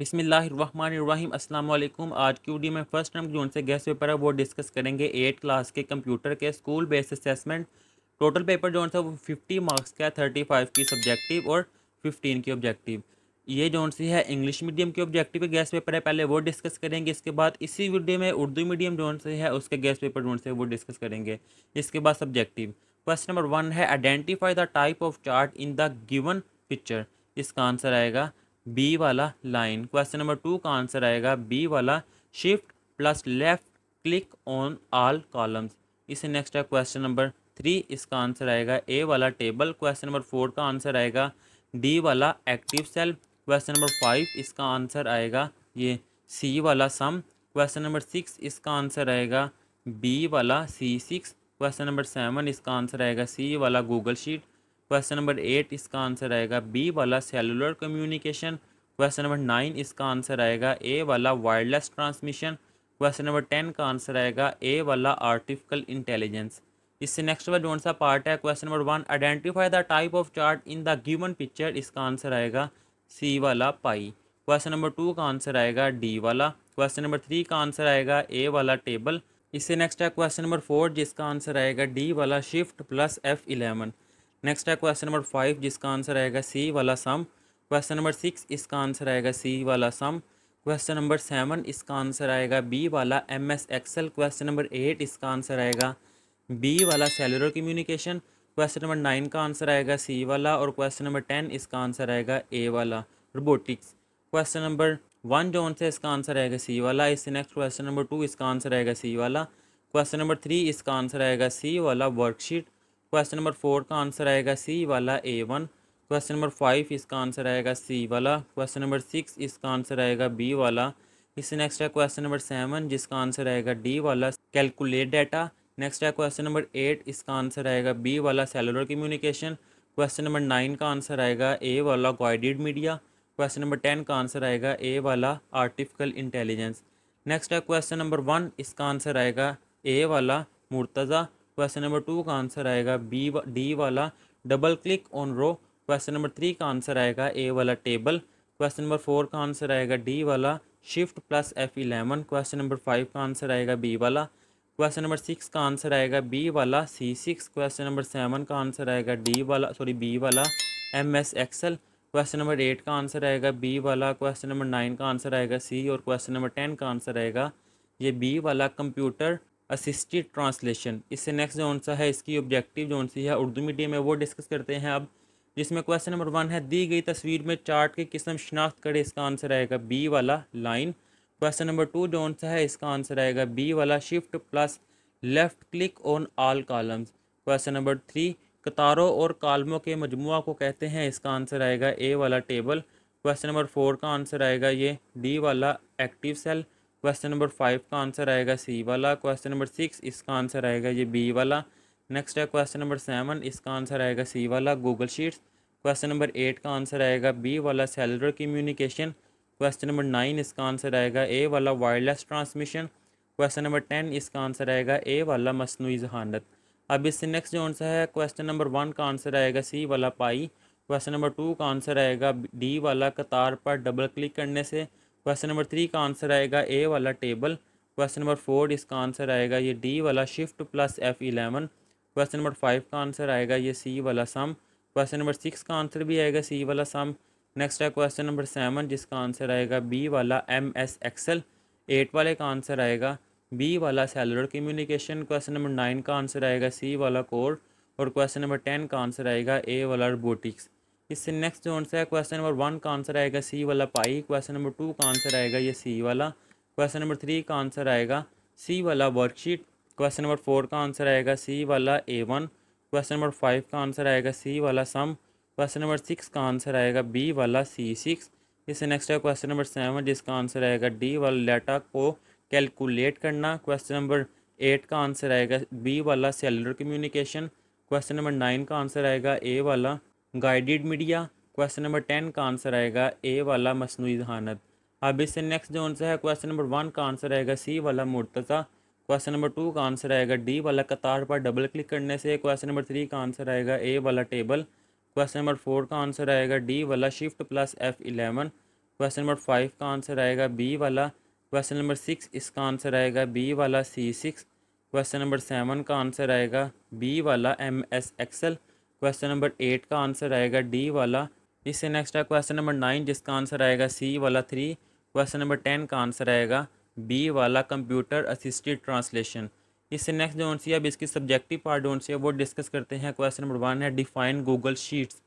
बिसमीम अल्लाम आज की वीडियो में फर्स्ट टर्म जोन से गैस पेपर है वो डिस्कस करेंगे एट क्लास के कंप्यूटर के school based assessment total paper जो है वो फिफ्टी मार्क्स का है थर्टी फाइव की सब्जेक्टिव और फिफ्टीन की ऑब्जेक्टिव ये जो सी है इंग्लिश मीडियम की ऑब्जेक्टिव के गैस पेपर है पहले वो डिस्कस करेंगे इसके बाद इसी वीडियो में उर्दू मीडियम जो से है उसके गैस पेपर जो से वो डिस्कस करेंगे इसके बाद सब्जेक्टिव क्वेश्चन नंबर वन है identify the type of chart in the given picture इसका आंसर आएगा बी वाला लाइन क्वेश्चन नंबर टू का आंसर आएगा बी वाला shift plus left click on all columns इसे नेक्स्ट है क्वेश्चन नंबर थ्री इसका आंसर आएगा ए वाला टेबल क्वेश्चन नंबर फोर का आंसर आएगा डी वाला active cell question number five इसका आंसर आएगा ये सी वाला सम क्वेश्चन नंबर सिक्स इसका आंसर आएगा बी वाला C six question number seven इसका आंसर आएगा सी वाला Google sheet question number eight इसका आंसर आएगा बी वाला cellular communication question number nine इसका आंसर आएगा ए वाला wireless transmission question number ten का आंसर आएगा ए वाला आर्टिफिकल इंटेलिजेंस इससे नेक्स्ट वाला कौन सा पार्ट है question number one identify the type of chart in the given picture इसका आंसर आएगा सी वाला पाई क्वेश्चन नंबर टू का आंसर आएगा डी वाला क्वेश्चन नंबर थ्री का आंसर आएगा ए वाला टेबल इससे नेक्स्ट है क्वेश्चन नंबर फोर जिसका आंसर आएगा डी वाला shift plus F eleven next है क्वेश्चन नंबर फाइव जिसका आंसर आएगा सी वाला सम क्वेश्चन नंबर सिक्स इसका आंसर आएगा सी वाला सम क्वेश्चन नंबर सेवन इसका आंसर आएगा बी वाला M S Excel question number eight इसका आंसर आएगा बी वाला cellular communication question number nine का आंसर आएगा सी वाला और क्वेश्चन नंबर टेन इसका आंसर आएगा ए वाला रोबोटिक्स क्वेश्चन नंबर वन जो से इसका आंसर आएगा सी वाला इससे नेक्स्ट क्वेश्चन नंबर टू इसका आंसर आएगा सी वाला क्वेश्चन नंबर थ्री इसका आंसर आएगा सी वाला वर्कशीट क्वेश्चन नंबर फोर का आंसर आएगा सी वाला A one question number five इसका आंसर आएगा सी वाला क्वेश्चन नंबर सिक्स इसका आंसर आएगा बी वाला इससे नेक्स्ट है क्वेश्चन नंबर सेवन जिसका आंसर आएगा डी वाला कैलकुलेट डाटा नेक्स्ट है क्वेश्चन नंबर एट इसका आंसर आएगा बी वाला cellular communication question number nine का आंसर आएगा ए वाला guided media question number ten का आंसर आएगा ए वाला आर्टिफिकल इंटेलिजेंस नेक्स्ट है क्वेश्चन नंबर वन इसका आंसर आएगा ए वाला मुर्तज़ा क्वेश्चन नंबर टू का आंसर आएगा बी वा, डी वाला double click on row question number three का आंसर आएगा ए वाला टेबल क्वेश्चन नंबर फोर का आंसर आएगा डी वाला shift plus F eleven question number five का आंसर आएगा बी वाला क्वेश्चन नंबर सिक्स का आंसर आएगा बी वाला C six question number seven का आंसर आएगा डी वाला सॉरी बी वाला M S Excel question number eight का आंसर आएगा बी वाला क्वेश्चन नंबर नाइन का आंसर आएगा सी और क्वेश्चन नंबर टेन का आंसर आएगा ये बी वाला कंप्यूटर असिस्टेड ट्रांसलेशन इससे नेक्स्ट जो सा है इसकी ऑब्जेक्टिव जो सी है उर्दू मीडियम में वो डिस्कस करते हैं अब जिसमें क्वेश्चन नंबर वन है दी गई तस्वीर में चार्ट की किस्म शनाख्त करें इसका आंसर आएगा बी वाला लाइन क्वेश्चन नंबर टू जो सा है इसका आंसर आएगा बी वाला shift plus left click on all columns question number three कतारों और कालमों के मजमु को कहते हैं इसका आंसर आएगा ए वाला टेबल क्वेश्चन नंबर फोर का आंसर आएगा ये डी वाला active cell question number five का आंसर आएगा सी वाला क्वेश्चन नंबर सिक्स इसका आंसर आएगा ये बी वाला नेक्स्ट है क्वेश्चन नंबर सेवन इसका आंसर आएगा सी वाला Google sheets question number eight का आंसर आएगा बी वाला cellular communication question number nine इसका आंसर आएगा ए वाला wireless transmission question number ten इसका आंसर आएगा ए वाला मसनू जहानत अब इससे नेक्स्ट जो आंसर है क्वेश्चन नंबर वन का आंसर आएगा सी वाला पाई क्वेश्चन नंबर टू का आंसर आएगा डी वाला कतार पर डबल क्लिक करने से क्वेश्चन नंबर थ्री का आंसर आएगा ए वाला टेबल क्वेश्चन नंबर फोर इसका आंसर आएगा ये डी वाला shift plus F eleven question number five का आंसर आएगा ये सी वाला सम क्वेश्चन नंबर सिक्स का आंसर भी आएगा सी वाला सम नेक्स्ट है क्वेश्चन नंबर सेवन जिसका आंसर आएगा बी वाला एम एस एक्सल एट वाले का आंसर आएगा बी वाला cellular communication question number nine का आंसर आएगा सी वाला कोर और क्वेश्चन नंबर टेन का आंसर आएगा ए वाला रोबोटिक्स इससे नेक्स्ट जो आंसर है क्वेश्चन नंबर वन का आंसर आएगा सी वाला पाई क्वेश्चन नंबर टू का आंसर आएगा ये सी वाला क्वेश्चन नंबर थ्री का आंसर आएगा सी वाला वर्कशीट क्वेश्चन नंबर फोर का आंसर आएगा सी वाला A one question number five का आंसर आएगा सी वाला सम क्वेश्चन नंबर सिक्स का आंसर आएगा बी वाला सी सिक्स इससे नेक्स्ट है क्वेश्चन नंबर सेवन जिसका आंसर आएगा डी वाला डाटा को कैलकुलेट करना क्वेश्चन नंबर एट का आंसर आएगा बी वाला cellular communication question number nine का आंसर आएगा ए वाला guided media question number ten का आंसर आएगा ए वाला मसनू जहानत अब इससे नेक्स्ट जो आंसर है क्वेश्चन नंबर वन का आंसर आएगा सी वाला मुर्तज़ा क्वेश्चन नंबर टू का आंसर आएगा डी वाला कतार पर डबल क्लिक करने से क्वेश्चन नंबर थ्री का आंसर आएगा ए वाला टेबल क्वेश्चन नंबर फोर का आंसर आएगा डी वाला shift plus F eleven question number five का आंसर आएगा बी वाला क्वेश्चन नंबर सिक्स इसका आंसर आएगा बी वाला C six question number seven का आंसर आएगा बी वाला M S Excel question number eight का आंसर आएगा डी वाला इससे नेक्स्ट है क्वेश्चन नंबर नाइन जिसका आंसर आएगा सी वाला थ्री क्वेश्चन नंबर टेन का आंसर आएगा बी वाला कंप्यूटर असिस्टेड ट्रांसलेशन इससे नेक्स्ट जो सी अब इसकी सब्जेक्टिव पार्ट जो सी है वो डिस्कस करते हैं क्वेश्चन नंबर वन है define Google Sheets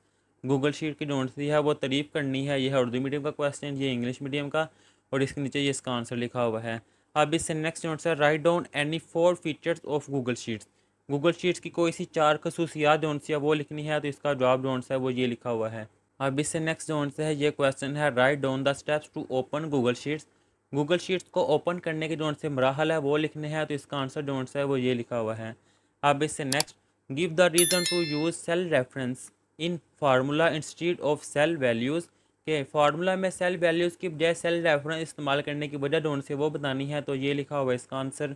Google Sheet की जो सी है वो तारीफ़ करनी है यह उर्दू मीडियम का क्वेश्चन ये इंग्लिश मीडियम का और इसके नीचे ये इसका आंसर लिखा हुआ है अब इससे नेक्स्ट जो है write down any four features of Google Sheets Google Sheets की कोई सी चार खसूसियात जो सी है वो लिखनी है तो इसका जवाब जो है वो ये लिखा हुआ है अब इससे नेक्स्ट जो सा है ये क्वेश्चन है write down the steps to open Google Sheets Google Sheets को ओपन करने के जो से मराहल है वो लिखने हैं तो इसका आंसर जो है वो ये लिखा हुआ है अब इससे next give the reason to use cell reference in formula institute of cell values के फार्मूला में सेल वैल्यूज़ की बजाय सेल रेफरेंस इस्तेमाल करने की वजह जो से वो बतानी है तो ये लिखा हुआ है इसका आंसर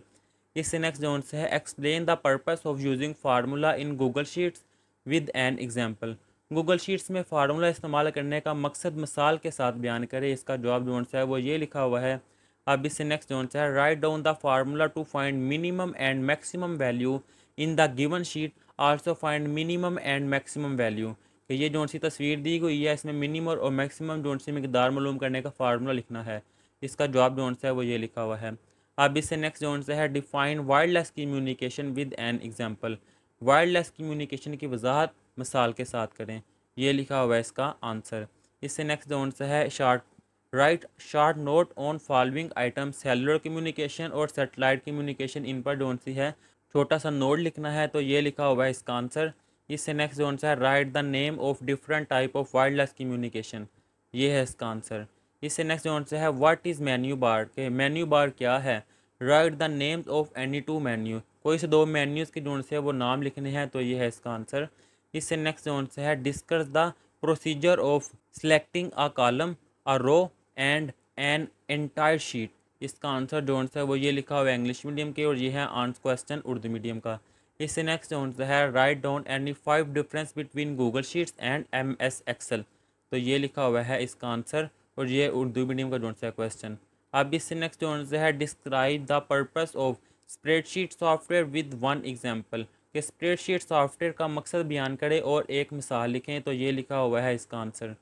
इससे नेक्स्ट जोन से है explain the purpose of using formula in Google Sheets with an example Google Sheets में फार्मूला इस्तेमाल करने का मकसद मिसाल के साथ बयान करें इसका जवाब जोन है वो ये लिखा हुआ है अब इससे नेक्स्ट जोन से है write down the formula to find minimum and maximum value in the given sheet also find minimum and maximum value कि ये जो सी तस्वीर दी गई है इसमें मिनिमम और मैक्सिमम जो सी मकदार मालूम करने का फार्मूला लिखना है इसका जवाब जो है वो ये लिखा हुआ है अब इससे नेक्स्ट जोन से है define wireless communication with an example wireless communication की वजाहत मिसाल के साथ करें ये लिखा हुआ है इसका आंसर इससे नेक्स्ट जोन से है short write short note on following item cellular communication और सेटेलाइट कम्युनिकेशन इन पर जोन सी है छोटा सा नोट लिखना है तो ये लिखा हुआ है इसका आंसर इससे नेक्स्ट जोन से है write the name of different type of wireless communication ये है इसका आंसर इससे नेक्स्ट जो आंसर है व्हाट इज़ मेन्यू बार के मेन्यू बार क्या है write the names of any two menu कोई से दो मेन्यूज़ के जो है वो नाम लिखने हैं तो ये है इसका आंसर इससे नेक्स्ट जो आंसर है discuss the procedure of selecting a column a row and an entire sheet इसका आंसर जो आंसर है वो ये लिखा हुआ है इंग्लिश मीडियम के और ये है आंसर क्वेश्चन उर्दू मीडियम का इससे नेक्स्ट जो आंसर है write down any five difference between Google Sheets and M S Excel तो ये लिखा हुआ है इसका आंसर और ये उर्दू मीडियम का जो है क्वेश्चन अब इससे नेक्स्ट जो है describe the purpose of spreadsheet software with one example कि स्प्रेडशीट सॉफ्टवेयर का मकसद बयान करें और एक मिसाल लिखें तो ये लिखा हुआ है इसका आंसर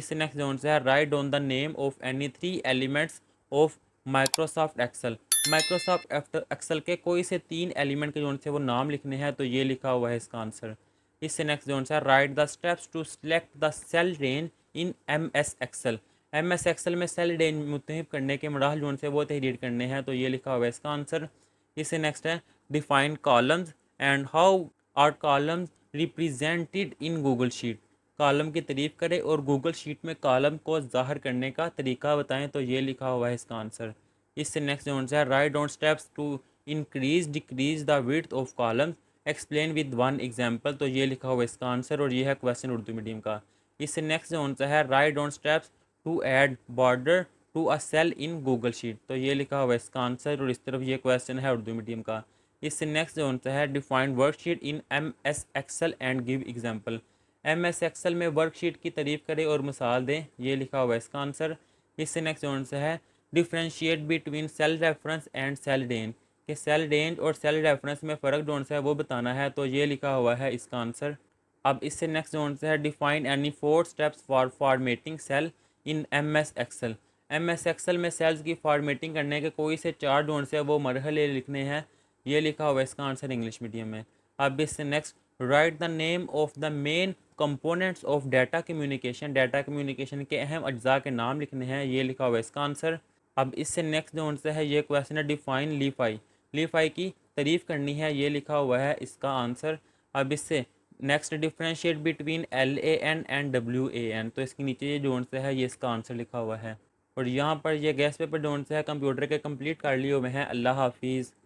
इससे नेक्स्ट जो है write on the name of any three elements of Microsoft Excel Microsoft Excel के कोई से तीन एलिमेंट के जो से वो नाम लिखने हैं तो ये लिखा हुआ है इसका आंसर इससे नेक्स्ट जो है write the steps to select the cell range in M S Excel M S Excel में सेल डेन मुतहब करने के मराहल जो से वो तहरीर करने हैं तो ये लिखा हुआ है इसका आंसर इससे नेक्स्ट है define columns and how are columns represented in Google Sheet column की तरीफ करें और गूगल शीट में कॉलम को ज़ाहिर करने का तरीका बताएं तो ये लिखा हुआ है इसका आंसर इससे नेक्स्ट जो है write on steps to increase decrease the width of column explain with one example तो ये लिखा हुआ इसका आंसर और ये है क्वेश्चन उर्दू मीडियम का इससे नेक्स्ट जो है write on steps to add border to a cell in Google Sheet तो ये लिखा हुआ है इसका आंसर और इस तरफ ये क्वेश्चन है उर्दू मीडियम का इससे नेक्स्ट जो होता है defined worksheet in M S Excel and give example M S Excel में वर्कशीट की तारीफ करें और मिसाल दें ये लिखा हुआ है इसका आंसर इससे नेक्स्ट जो आंसर है differentiate between cell reference and cell den कि सेल रेंज और सेल रेफरेंस में फ़र्क जोन सा है वो बताना है तो ये लिखा हुआ है इसका आंसर अब इससे नेक्स्ट जोन सा है define any four steps for formatting cell in M S Excel M S Excel में सेल्स की फॉर्मेटिंग करने के कोई से चार ढूंढ से वो मरहले लिखने हैं ये लिखा हुआ है इसका आंसर इंग्लिश मीडियम में अब इससे next write the name of the main components of data communication data communication के अहम अज्जा के नाम लिखने हैं ये लिखा हुआ है इसका आंसर अब इससे नेक्स्ट जो आंसर है ये क्वेश्चन है डिफाइन लीफाई लीफाई की तारीफ़ करनी है ये लिखा हुआ है इसका आंसर अब इससे next differentiate between L A N and W A N तो इसके नीचे ये जोन से है ये इसका आंसर लिखा हुआ है और यहाँ पर ये गैस पेपर जोन से है कंप्यूटर के कंप्लीट कर लिए हुए हैं अल्लाह हाफिज़